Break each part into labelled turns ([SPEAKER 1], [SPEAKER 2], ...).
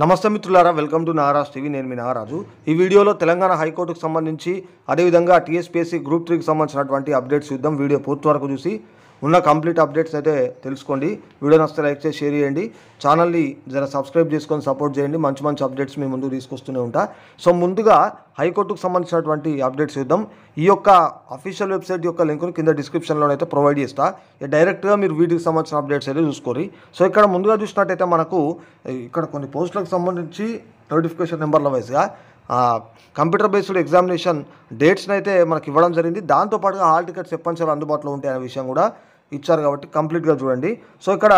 [SPEAKER 1] నమస్తే మిత్రులారా welcome to నారాజ్ TV నేను మీ నారాజు ఈ వీడియోలో తెలంగాణ హైకోర్టుకు సంబంధించి అదేవిధంగా టీఎస్పీఎస్సీ గ్రూప్ త్రీకి సంబంధించినటువంటి అప్డేట్స్ చూద్దాం వీడియో పూర్తి వరకు చూసి ఉన్న కంప్లీట్ అప్డేట్స్ అయితే తెలుసుకోండి వీడియో నచ్చితే లైక్ చేసి షేర్ చేయండి ఛానల్ని జర సబ్స్క్రైబ్ చేసుకొని సపోర్ట్ చేయండి మంచి మంచి అప్డేట్స్ మీ ముందు తీసుకొస్తూనే ఉంటా సో ముందుగా హైకోర్టుకు సంబంధించినటువంటి అప్డేట్స్ చూద్దాం ఈ యొక్క అఫీషియల్ వెబ్సైట్ యొక్క లింక్ను కింద డిస్క్రిప్షన్లో అయితే ప్రొవైడ్ చేస్తా డైరెక్ట్గా మీరు వీటికి సంబంధించిన అప్డేట్స్ అయితే చూసుకోరు సో ఇక్కడ ముందుగా చూసినట్టయితే మనకు ఇక్కడ కొన్ని పోస్టులకు సంబంధించి నోటిఫికేషన్ నెంబర్ల వైజ్గా కంప్యూటర్ బేస్డ్ ఎగ్జామినేషన్ డేట్స్ని అయితే మనకి ఇవ్వడం జరిగింది దాంతోపాటుగా హాల్ టికెట్స్ ఎప్పటి అందుబాటులో ఉంటాయనే విషయం కూడా ఇచ్చారు కాబట్టి కంప్లీట్గా చూడండి సో ఇక్కడ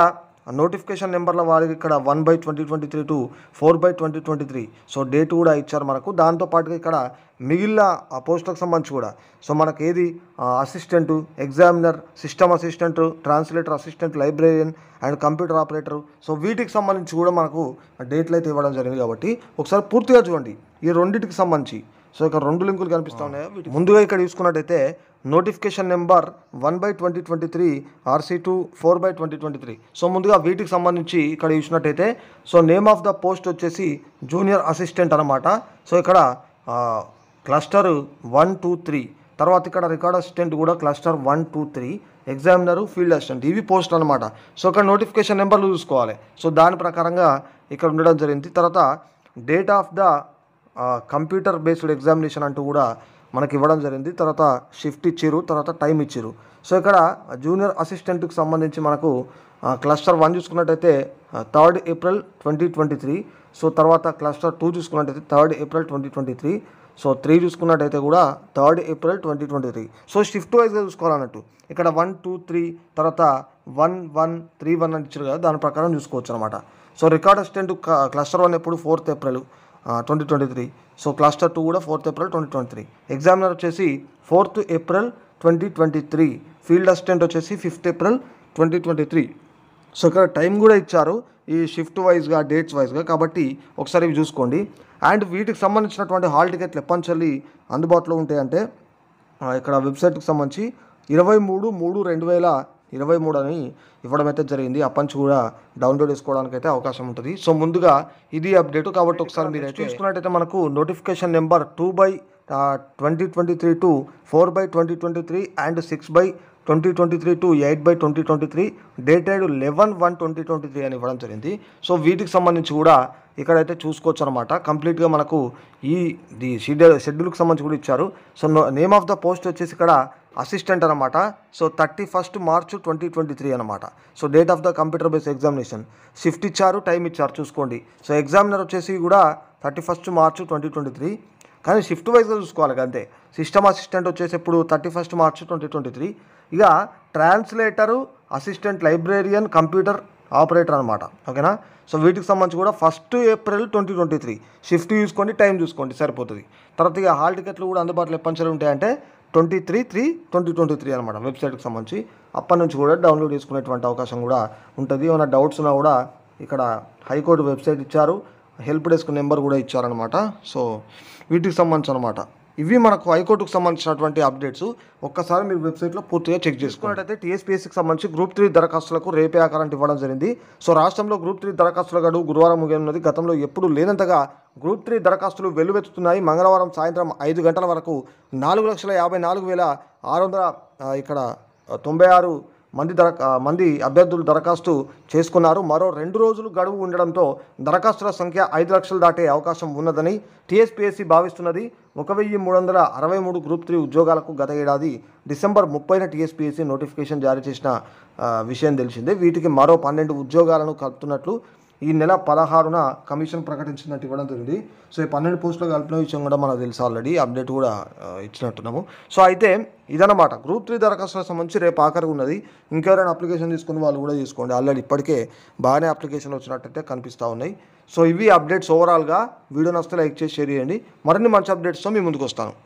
[SPEAKER 1] నోటిఫికేషన్ నెంబర్ల వారికి ఇక్కడ one by twenty twenty three to four by twenty twenty three so date కూడా ఇచ్చారు మనకు దాంతోపాటుగా ఇక్కడ మిగిలిన పోస్టులకు సంబంధించి కూడా సో మనకు ఏది assistant examiner system assistant translator assistant librarian and computer operator so వీటికి సంబంధించి కూడా మనకు డేట్లు అయితే ఇవ్వడం జరిగింది కాబట్టి ఒకసారి పూర్తిగా చూడండి ఈ రెండింటికి సంబంధించి సో ఇక్కడ రెండు లింకులు కనిపిస్తూ ఉన్నాయి ముందుగా ఇక్కడ చూసుకున్నట్టయితే notification number one by twenty twenty three RC to four by twenty twenty three so ముందుగా వీటికి సంబంధించి ఇక్కడ చూసినట్టయితే so name of the post వచ్చేసి జూనియర్ అసిస్టెంట్ అనమాట సో ఇక్కడ క్లస్టర్ వన్ టూ త్రీ తర్వాత ఇక్కడ రికార్డ్ అసిస్టెంట్ కూడా cluster one two three examiner field assistant ఇవి పోస్ట్ అనమాట సో ఇక్కడ నోటిఫికేషన్ నెంబర్లు చూసుకోవాలి సో దాని ప్రకారంగా ఇక్కడ ఉండడం జరిగింది తర్వాత date of the computer based examination అంటూ కూడా మనకి ఇవ్వడం జరిగింది తర్వాత షిఫ్ట్ ఇచ్చారు తర్వాత టైం ఇచ్చారు సో ఇక్కడ జూనియర్ అసిస్టెంట్కి సంబంధించి మనకు క్లస్టర్ వన్ చూసుకున్నట్టయితే third April twenty twenty three so తర్వాత క్లస్టర్ టూ చూసుకున్నట్టయితే third April twenty twenty three so three చూసుకున్నట్టయితే కూడా third April twenty twenty three so shift వైజ్గా చూసుకోవాలన్నట్టు ఇక్కడ వన్ టూ త్రీ తర్వాత వన్ వన్ త్రీ వన్ అని ఇచ్చారు కదా దాని ప్రకారం చూసుకోవచ్చు అనమాట so record assistant cluster one ఎప్పుడు fourth April twenty twenty three so cluster two కూడా fourth April twenty twenty three examiner వచ్చేసి fourth April twenty twenty three field assistant వచ్చేసి fifth April twenty twenty three so ఇక్కడ time కూడా ఇచ్చారు ఈ shift వైజ్గా dates వైజ్గా కాబట్టి ఒకసారి ఇవి చూసుకోండి అండ్ వీటికి సంబంధించినటువంటి హాల్ టికెట్లు ఎప్పటి అందుబాటులో ఉంటాయంటే ఇక్కడ వెబ్సైట్కి సంబంధించి ఇరవై మూడు మూడు రెండు వేల ఇరవై మూడు అని ఇవ్వడం అయితే జరిగింది ఆ పంచ్ కూడా డౌన్లోడ్ చేసుకోవడానికి అయితే అవకాశం ఉంటుంది సో ముందుగా ఇది అప్డేట్ కాబట్టి ఒకసారి మీరు చూసుకున్నట్టయితే మనకు notification number two by twenty twenty three to four by twenty twenty three and six by twenty twenty three to eight by twenty twenty three dated eleven one twenty twenty three అని ఇవ్వడం జరిగింది so వీటికి సంబంధించి కూడా ఇక్కడైతే చూసుకోవచ్చు అనమాట కంప్లీట్గా మనకు ఈ ది షెడ్యూల్ షెడ్యూల్కి సంబంధించి కూడా ఇచ్చారు so name of the post వచ్చేసి ఇక్కడ అసిస్టెంట్ అనమాట so thirty first March twenty twenty three అనమాట so date of the computer base examination shift ఇచ్చారు టైం ఇచ్చారు చూసుకోండి సో ఎగ్జామినర్ వచ్చేసి కూడా thirty first March twenty twenty three కానీ షిఫ్ట్ వైజ్గా చూసుకోవాలి అంతే సిస్టమ్ అసిస్టెంట్ వచ్చేసి ఇప్పుడు thirty first March twenty twenty three ఇక translator assistant librarian computer operator అనమాట ఓకేనా సో వీటికి సంబంధించి కూడా first April twenty twenty three shift చూసుకోండి టైం చూసుకోండి సరిపోతుంది తర్వాత ఇక హాల్ టికెట్లు కూడా అందుబాటులో ఎప్పటిసారి ఉంటాయంటే twenty three three twenty twenty three అనమాట వెబ్సైట్కి సంబంధించి అప్పటి నుంచి కూడా డౌన్లోడ్ చేసుకునేటువంటి అవకాశం కూడా ఉంటుంది ఏమైనా డౌట్స్ ఉన్నా కూడా ఇక్కడ హైకోర్టు వెబ్సైట్ ఇచ్చారు హెల్ప్ డెస్క్ నెంబర్ కూడా ఇచ్చారనమాట సో వీటికి సంబంధించి అనమాట ఇవి మనకు హైకోర్టుకు సంబంధించినటువంటి అప్డేట్స్ ఒక్కసారి మీరు వెబ్సైట్లో పూర్తిగా చెక్ చేసుకున్నట్టయితే టీఎస్పీఎస్సీకి సంబంధించి గ్రూప్ త్రీ దరఖాస్తులకు రేపే ఆకారాన్ని ఇవ్వడం జరిగింది సో రాష్ట్రంలో గ్రూప్ త్రీ దరఖాస్తుల గడువు గురువారం ముగియనున్నది గతంలో ఎప్పుడూ లేనంతగా గ్రూప్ త్రీ దరఖాస్తులు వెల్లువెత్తుతున్నాయి మంగళవారం సాయంత్రం ఐదు గంటల వరకు నాలుగు లక్షల యాభై నాలుగు వేల ఆరు వందల ఇక్కడ తొంభై ఆరు మంది దర మంది అభ్యర్థులు దరఖాస్తు చేసుకున్నారు మరో రెండు రోజులు గడువు ఉండడంతో దరఖాస్తుల సంఖ్య ఐదు లక్షలు దాటే అవకాశం ఉన్నదని టీఎస్పీఎస్సీ భావిస్తున్నది ఒక వెయ్యి మూడు వందల అరవై మూడు గ్రూప్ త్రీ ఉద్యోగాలకు గత ఏడాది డిసెంబర్ ముప్పైన టీఎస్పీఎస్సీ నోటిఫికేషన్ జారీ చేసిన విషయం తెలిసిందే వీటికి మరో పన్నెండు ఉద్యోగాలను కలుపుతున్నట్లు ఈ నెల పదహారున కమిషన్ ప్రకటించినట్టు ఇవ్వడం జరిగింది సో ఈ పన్నెండు పోస్టులు కలిపిన విషయం కూడా మనకు తెలుసు ఆల్రెడీ అప్డేట్ కూడా ఇచ్చినట్టున్నాము సో అయితే ఇదన్నమాట గ్రూప్ త్రీ దరఖాస్తులకు సంబంధించి రేపు ఆఖరి ఉన్నది ఇంకెవరైనా అప్లికేషన్ తీసుకుని వాళ్ళు కూడా తీసుకోండి ఆల్రెడీ ఇప్పటికే బాగానే అప్లికేషన్ వచ్చినట్టయితే కనిపిస్తూ ఉన్నాయి సో ఇవి అప్డేట్స్ ఓవరాల్గా వీడియో నస్తే లైక్ చేసి షేర్ చేయండి మరిన్ని మంచి అప్డేట్స్తో మీ ముందుకు వస్తాను